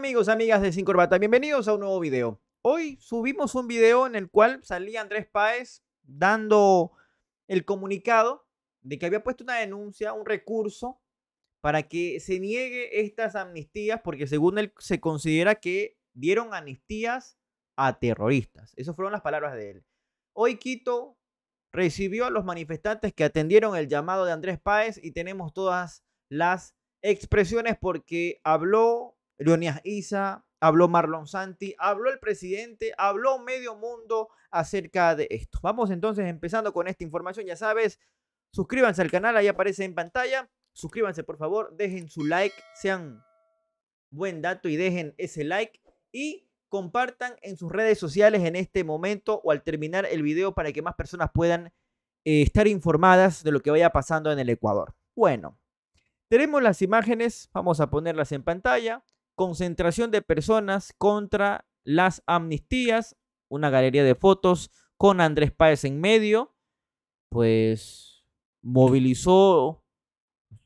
amigos, amigas de Sin Corbata, bienvenidos a un nuevo video. Hoy subimos un video en el cual salía Andrés Páez dando el comunicado de que había puesto una denuncia, un recurso, para que se niegue estas amnistías, porque según él se considera que dieron amnistías a terroristas. Esas fueron las palabras de él. Hoy Quito recibió a los manifestantes que atendieron el llamado de Andrés Páez y tenemos todas las expresiones porque habló Leonidas Isa, habló Marlon Santi, habló el presidente, habló medio mundo acerca de esto. Vamos entonces empezando con esta información, ya sabes, suscríbanse al canal, ahí aparece en pantalla, suscríbanse por favor, dejen su like, sean buen dato y dejen ese like y compartan en sus redes sociales en este momento o al terminar el video para que más personas puedan eh, estar informadas de lo que vaya pasando en el Ecuador. Bueno, tenemos las imágenes, vamos a ponerlas en pantalla concentración de personas contra las amnistías, una galería de fotos con Andrés Páez en medio, pues movilizó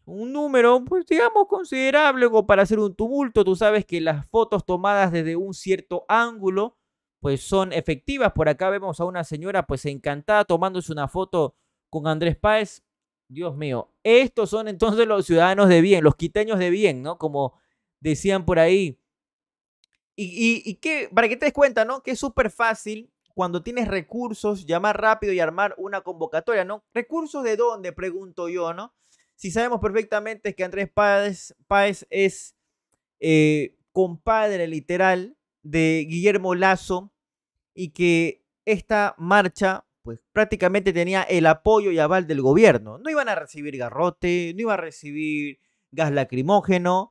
un número, pues digamos, considerable como para hacer un tumulto. Tú sabes que las fotos tomadas desde un cierto ángulo, pues son efectivas. Por acá vemos a una señora, pues encantada, tomándose una foto con Andrés Páez. Dios mío, estos son entonces los ciudadanos de bien, los quiteños de bien, ¿no? Como decían por ahí. Y, y, para que te des cuenta, ¿no? Que es súper fácil cuando tienes recursos, llamar rápido y armar una convocatoria, ¿no? ¿Recursos de dónde? Pregunto yo, ¿no? Si sabemos perfectamente que Andrés Páez, es eh, compadre literal de Guillermo Lazo y que esta marcha pues prácticamente tenía el apoyo y aval del gobierno. No iban a recibir garrote, no iban a recibir gas lacrimógeno,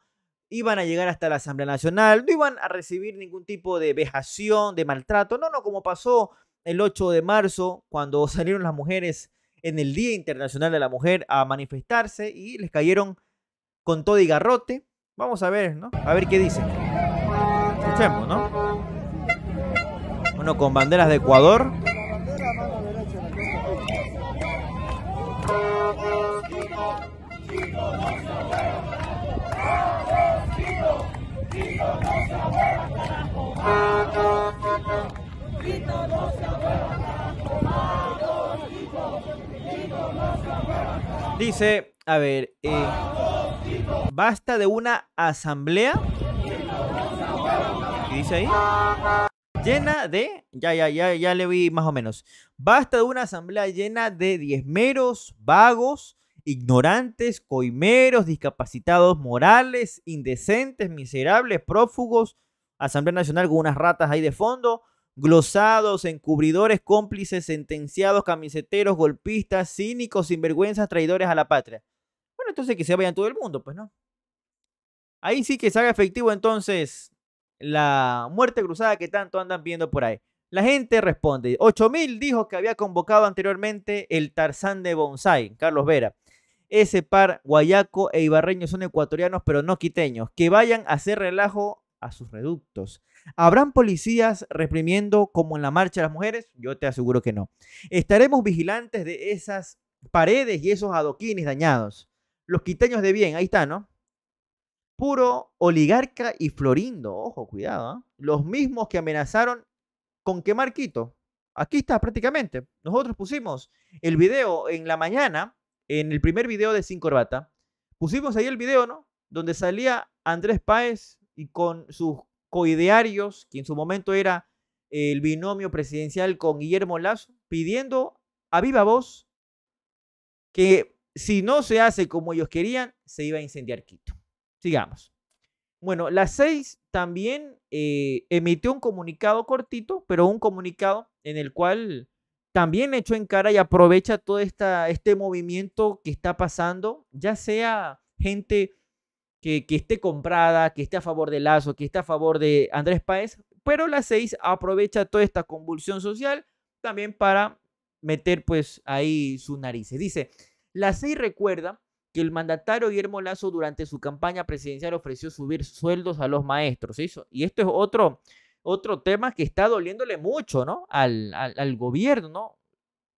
iban a llegar hasta la Asamblea Nacional, no iban a recibir ningún tipo de vejación, de maltrato, no, no, como pasó el 8 de marzo, cuando salieron las mujeres en el Día Internacional de la Mujer a manifestarse y les cayeron con todo y garrote. Vamos a ver, ¿no? A ver qué dicen. Escuchemos, ¿no? Bueno, con banderas de Ecuador. Dice, a ver, eh, basta de una asamblea. dice ahí? Llena de, ya, ya, ya, ya le vi más o menos. Basta de una asamblea llena de diezmeros, vagos, ignorantes, coimeros, discapacitados morales, indecentes, miserables, prófugos, Asamblea Nacional con unas ratas ahí de fondo, glosados, encubridores, cómplices, sentenciados, camiseteros, golpistas, cínicos, sinvergüenzas, traidores a la patria. Bueno, entonces que se vayan todo el mundo, pues no. Ahí sí que se haga efectivo entonces la muerte cruzada que tanto andan viendo por ahí. La gente responde. 8000 dijo que había convocado anteriormente el Tarzán de Bonsai, Carlos Vera. Ese par guayaco e ibarreño son ecuatorianos, pero no quiteños. Que vayan a hacer relajo a sus reductos. ¿Habrán policías reprimiendo como en la marcha de las mujeres? Yo te aseguro que no. Estaremos vigilantes de esas paredes y esos adoquines dañados. Los quiteños de bien, ahí está, ¿no? Puro oligarca y florindo, ojo, cuidado. ¿ah? Los mismos que amenazaron con quemar Quito. Aquí está prácticamente. Nosotros pusimos el video en la mañana en el primer video de Sin Corbata, pusimos ahí el video, ¿no? Donde salía Andrés Páez y con sus coidearios, que en su momento era el binomio presidencial con Guillermo Lazo, pidiendo a viva voz que si no se hace como ellos querían, se iba a incendiar Quito. Sigamos. Bueno, Las Seis también eh, emitió un comunicado cortito, pero un comunicado en el cual también echo en cara y aprovecha todo esta, este movimiento que está pasando, ya sea gente que, que, esté comprada, que esté a favor de Lazo, que esté a favor de Andrés Páez, pero la 6 aprovecha toda esta convulsión social también para meter pues ahí sus narices. Dice, la 6 recuerda que el mandatario Guillermo Lazo durante su campaña presidencial ofreció subir sueldos a los maestros, ¿sí? Y esto es otro, otro tema que está doliéndole mucho, ¿no? Al, gobierno,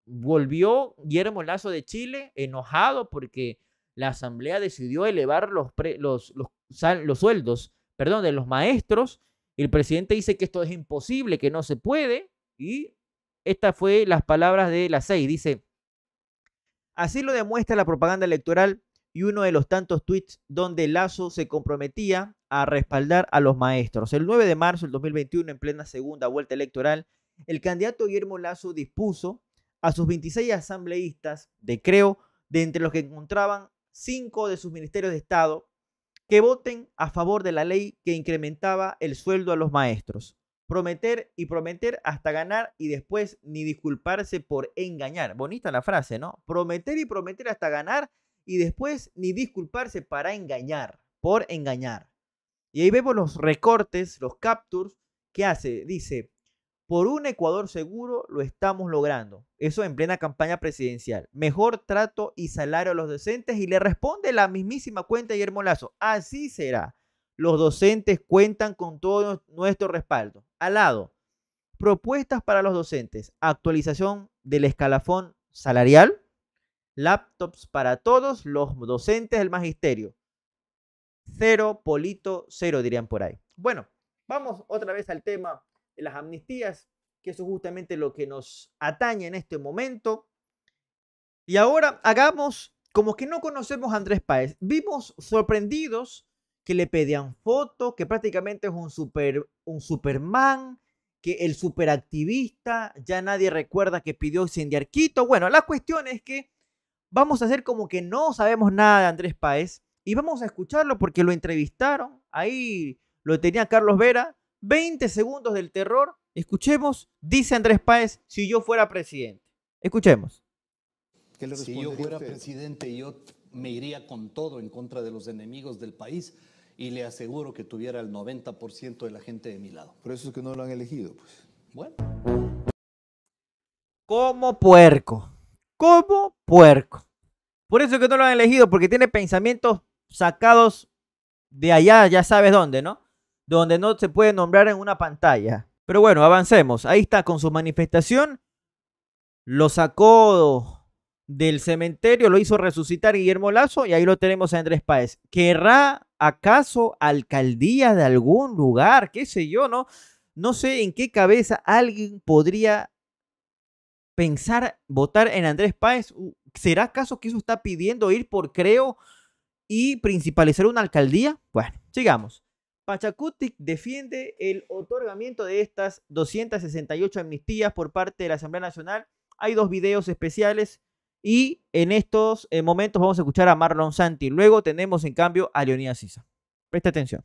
Volvió Guillermo Lazo de Chile enojado porque la Asamblea decidió elevar los, los, sueldos perdón, de los maestros. El presidente dice que esto es imposible, que no se puede. Y estas fue las palabras de la 6. Dice, así lo demuestra la propaganda electoral y uno de los tantos tweets donde Lazo se comprometía a respaldar a los maestros. El 9 de marzo del 2021, en plena segunda vuelta electoral, el candidato Guillermo Lazo dispuso a sus 26 asambleístas de Creo, de entre los que encontraban cinco de sus ministerios de Estado, que voten a favor de la ley que incrementaba el sueldo a los maestros. Prometer y prometer hasta ganar y después ni disculparse por engañar. Bonita la frase, ¿no? Prometer y prometer hasta ganar y después ni disculparse para engañar, por engañar. Y ahí vemos los recortes, los captures que hace. Dice, por un Ecuador seguro lo estamos logrando. Eso en plena campaña presidencial. Mejor trato y salario a los docentes. Y le responde la mismísima cuenta de Guillermo Lazo. Así será. Los docentes cuentan con todo nuestro respaldo. Al lado, propuestas para los docentes. Actualización del escalafón salarial. Laptops para todos los docentes del magisterio. Cero, polito, cero, dirían por ahí. Bueno, vamos otra vez al tema de las amnistías, que eso es justamente lo que nos atañe en este momento. Y ahora hagamos como que no conocemos a Andrés Páez. Vimos sorprendidos que le pedían fotos, que prácticamente es un, super, un Superman, que el superactivista, ya nadie recuerda que pidió incendiar Quito. Bueno, la cuestión es que vamos a hacer como que no sabemos nada de Andrés Paez. y vamos a escucharlo porque lo entrevistaron, ahí lo tenía Carlos Vera, 20 segundos del terror, escuchemos, dice Andrés Paez, si yo fuera presidente. Escuchemos. si yo fuera presidente, yo me iría con todo en contra de los enemigos del país y le aseguro que tuviera el 90% de la gente de mi lado. Por eso es que no lo han elegido, pues. Bueno. Como puerco. Como puerco. Por eso es que no lo han elegido, porque tiene pensamientos sacados de allá, ya sabes dónde, ¿no? Donde no se puede nombrar en una pantalla. Pero bueno, avancemos. Ahí está, con su manifestación, lo sacó del cementerio, lo hizo resucitar Guillermo Lazo y ahí lo tenemos a Andrés Páez. ¿Querrá acaso alcaldía de algún lugar? ¿Qué sé yo, no? No sé en qué cabeza alguien podría pensar votar en Andrés Páez? ¿Será acaso que eso está pidiendo ir por creo y principalizar una alcaldía? Bueno, sigamos. Pachacutic defiende el otorgamiento de estas 268 amnistías por parte de la Asamblea Nacional. Hay dos videos especiales y en estos eh, momentos vamos a escuchar a Marlon Santi. Luego tenemos en cambio a Leonidas Sisa. Presta atención.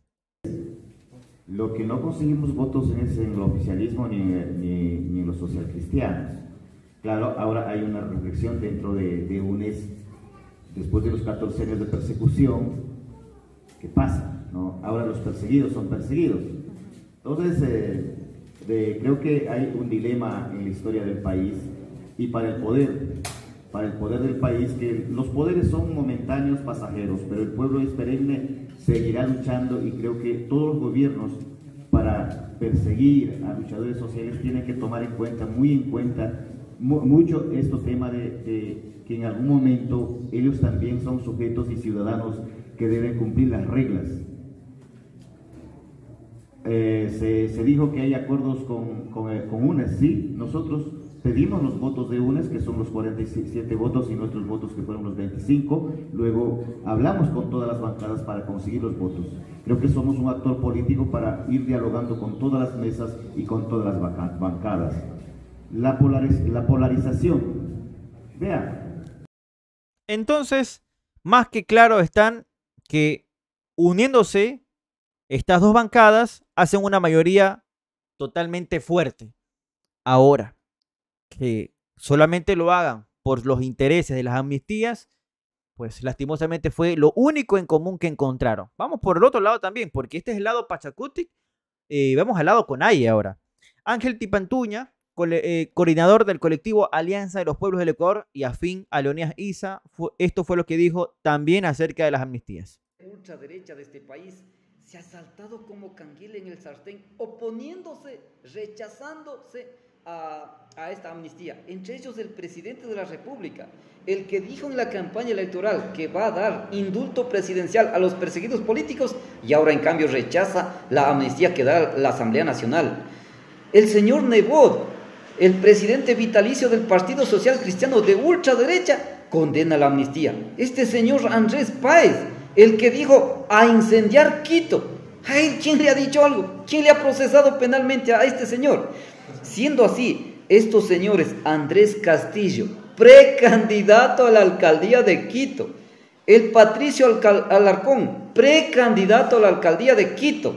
Lo que no conseguimos votos es en el oficialismo ni, ni, ni en los socialcristianos. Claro, ahora hay una reflexión dentro de, de UNES, después de los 14 años de persecución, ¿qué pasa? Ahora los perseguidos son perseguidos. Entonces, eh, creo que hay un dilema en la historia del país y para el poder, para el poder del país, que los poderes son momentáneos, pasajeros, pero el pueblo es perenne, seguirá luchando y creo que todos los gobiernos para perseguir a luchadores sociales tienen que tomar en cuenta, muy en cuenta, mucho este tema de, que en algún momento ellos también son sujetos y ciudadanos que deben cumplir las reglas. Eh, se, dijo que hay acuerdos con, con, eh, con UNES, sí, nosotros pedimos los votos de UNES, que son los 47 votos y nuestros votos que fueron los 25, luego hablamos con todas las bancadas para conseguir los votos. Creo que somos un actor político para ir dialogando con todas las mesas y con todas las bancadas la, polarización. Vea. Entonces, más que claro están que uniéndose estas dos bancadas hacen una mayoría totalmente fuerte. Ahora, que solamente lo hagan por los intereses de las amnistías, pues lastimosamente fue lo único en común que encontraron. Vamos por el otro lado también, porque este es el lado Pachacuti. y eh, vamos al lado Conay ahora. Ángel Tipantuña eh, coordinador del colectivo Alianza de los Pueblos del Ecuador y afín a Leonidas Isa. esto fue lo que dijo también acerca de las amnistías. La derecha de este país se ha saltado como canguil en el sartén, oponiéndose, rechazándose a, a, esta amnistía. Entre ellos el presidente de la República, el que dijo en la campaña electoral que va a dar indulto presidencial a los perseguidos políticos y ahora en cambio rechaza la amnistía que da la Asamblea Nacional. El señor Nebot, el presidente vitalicio del Partido Social Cristiano de ultraderecha condena la amnistía. Este señor Andrés Páez, el que dijo a incendiar Quito. él ¿quién le ha dicho algo? ¿Quién le ha procesado penalmente a este señor? Siendo así, estos señores, Andrés Castillo, precandidato a la alcaldía de Quito, el Patricio Alarcón, precandidato a la alcaldía de Quito,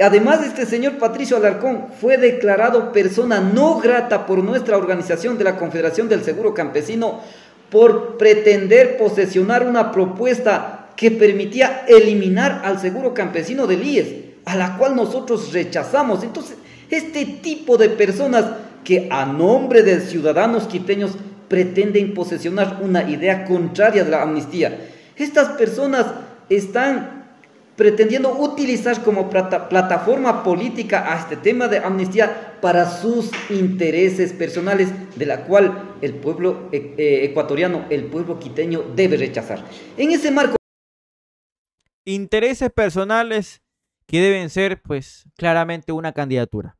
Además, este señor Patricio Alarcón fue declarado persona no grata por nuestra organización de la Confederación del Seguro Campesino por pretender posesionar una propuesta que permitía eliminar al seguro campesino del IES, a la cual nosotros rechazamos. Entonces, este tipo de personas que a nombre de ciudadanos quiteños pretenden posesionar una idea contraria de la amnistía, estas personas están pretendiendo utilizar como plataforma política a este tema de amnistía para sus intereses personales, de la cual el pueblo e, eh, ecuatoriano, el pueblo quiteño debe rechazar. En ese marco... Intereses personales que deben ser, pues, claramente una candidatura.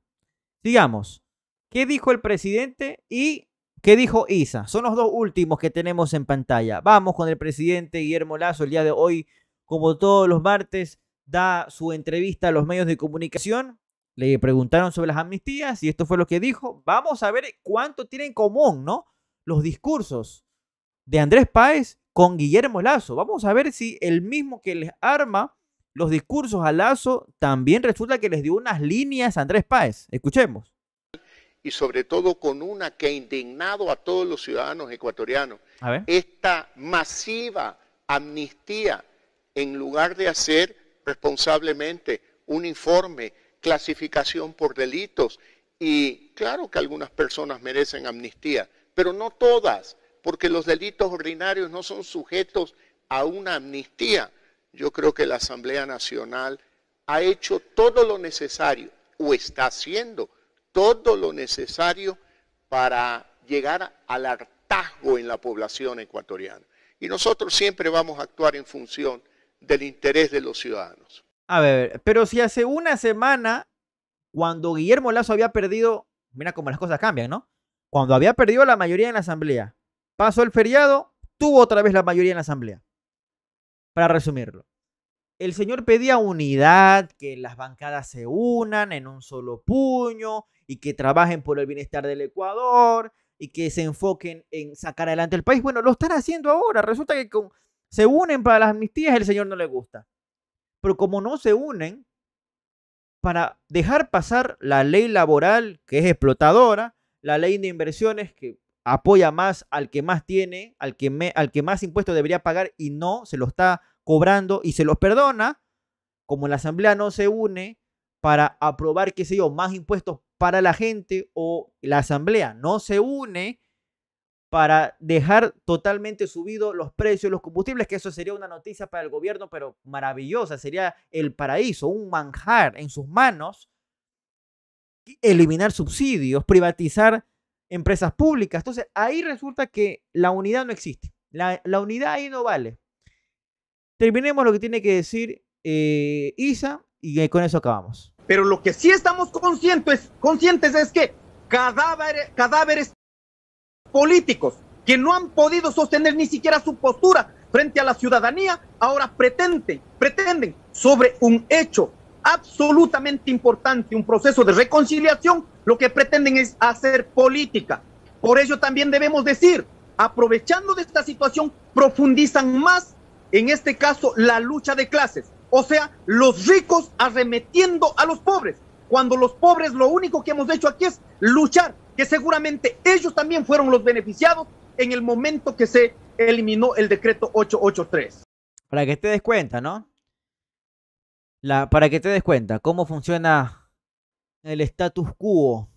Digamos, ¿qué dijo el presidente y ¿Qué dijo Isa? Son los dos últimos que tenemos en pantalla. Vamos con el presidente Guillermo Lazo el día de hoy como todos los martes, da su entrevista a los medios de comunicación. Le preguntaron sobre las amnistías y esto fue lo que dijo. Vamos a ver cuánto tienen en común, ¿no? Los discursos de Andrés Páez con Guillermo Lazo. Vamos a ver si el mismo que les arma los discursos a Lazo también resulta que les dio unas líneas a Andrés Páez. Escuchemos. Y sobre todo con una que ha indignado a todos los ciudadanos ecuatorianos. Esta masiva amnistía en lugar de hacer responsablemente un informe, clasificación por delitos. Y claro que algunas personas merecen amnistía, pero no todas, porque los delitos ordinarios no son sujetos a una amnistía. Yo creo que la Asamblea Nacional ha hecho todo lo necesario, o está haciendo todo lo necesario para llegar al hartazgo en la población ecuatoriana. Y nosotros siempre vamos a actuar en función del interés de los ciudadanos. A ver, pero si hace una semana, cuando Guillermo Lazo había perdido, mira cómo las cosas cambian, ¿no? Cuando había perdido la mayoría en la Asamblea, pasó el feriado, tuvo otra vez la mayoría en la Asamblea. Para resumirlo, el señor pedía unidad, que las bancadas se unan en un solo puño y que trabajen por el bienestar del Ecuador y que se enfoquen en sacar adelante el país. Bueno, lo están haciendo ahora. Resulta que con se unen para las amnistías, el Señor no le gusta. Pero como no se unen para dejar pasar la ley laboral que es explotadora, la ley de inversiones que apoya más al que más tiene, al que, al que más impuestos debería pagar y no se lo está cobrando y se los perdona, como la Asamblea no se une para aprobar, qué sé yo, más impuestos para la gente o la Asamblea no se une para dejar totalmente subidos los precios de los combustibles, que eso sería una noticia para el gobierno, pero maravillosa, sería el paraíso, un manjar en sus manos, eliminar subsidios, privatizar empresas públicas. Entonces, ahí resulta que la unidad no existe, la, unidad ahí no vale. Terminemos lo que tiene que decir eh, Isa y con eso acabamos. Pero lo que sí estamos conscientes, conscientes es que cadáveres políticos que no han podido sostener ni siquiera su postura frente a la ciudadanía, ahora pretenden, pretenden sobre un hecho absolutamente importante, un proceso de reconciliación, lo que pretenden es hacer política. Por ello también debemos decir, aprovechando de esta situación, profundizan más, en este caso, la lucha de clases, o sea, los ricos arremetiendo a los pobres, cuando los pobres lo único que hemos hecho aquí es luchar que seguramente ellos también fueron los beneficiados en el momento que se eliminó el decreto 883. Para que te des cuenta, ¿no? La, para que te des cuenta cómo funciona el status quo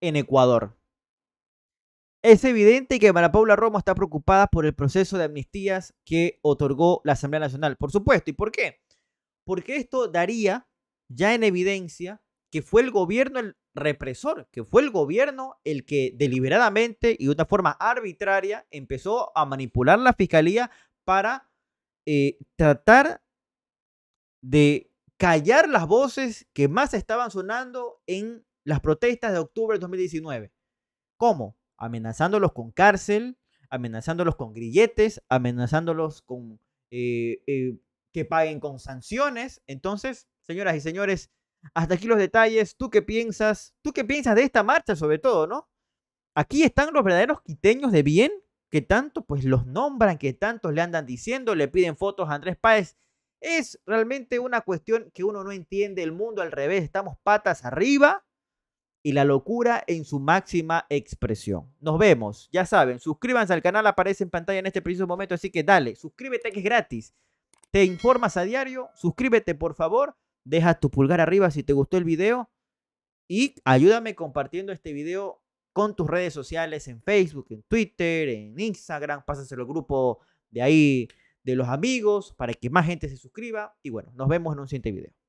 en Ecuador. Es evidente que Mara Paula Romo está preocupada por el proceso de amnistías que otorgó la Asamblea Nacional, por supuesto. ¿Y por qué? Porque esto daría ya en evidencia que fue el gobierno el, represor, que fue el gobierno el que deliberadamente y de una forma arbitraria empezó a manipular la fiscalía para eh, tratar de callar las voces que más estaban sonando en las protestas de octubre de 2019. ¿Cómo? Amenazándolos con cárcel, amenazándolos con grilletes, amenazándolos con eh, eh, que paguen con sanciones. Entonces, señoras y señores, hasta aquí los detalles. ¿Tú qué piensas? ¿Tú qué piensas de esta marcha sobre todo, no? Aquí están los verdaderos quiteños de bien que tanto pues los nombran, que tantos le andan diciendo, le piden fotos a Andrés Páez. Es realmente una cuestión que uno no entiende, el mundo al revés, estamos patas arriba y la locura en su máxima expresión. Nos vemos, ya saben, suscríbanse al canal, aparece en pantalla en este preciso momento, así que dale, suscríbete que es gratis. Te informas a diario, suscríbete por favor deja tu pulgar arriba si te gustó el video y ayúdame compartiendo este video con tus redes sociales en Facebook, en Twitter, en Instagram, pásaselo al grupo de ahí de los amigos para que más gente se suscriba y bueno, nos vemos en un siguiente video.